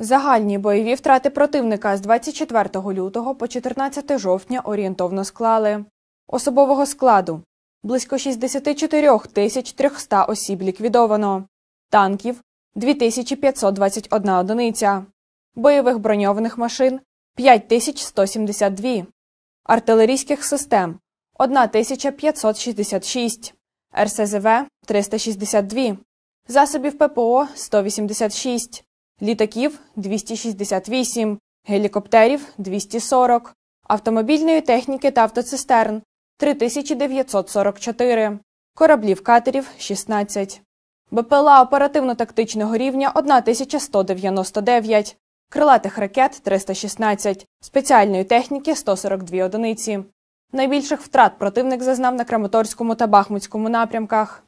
Загальні бойові втрати противника з 24 лютого по 14 жовтня орієнтовно склали особового складу близько 64 тисяч 300 осіб ліквідовано, танків 2521 одиниця, бойових броньованих машин 5172, артилерійських систем 1566, РСЗВ 362, засобів ППО 186 літаків 268, гелікоптерів 240, автомобільної техніки та автоцистерн 3944, кораблів катерів 16, БПЛА оперативно-тактичного рівня 1199, крилатих ракет 316, спеціальної техніки 142 одиниці. Найбільших втрат противник зазнав на Краматорському та Бахмутському напрямках.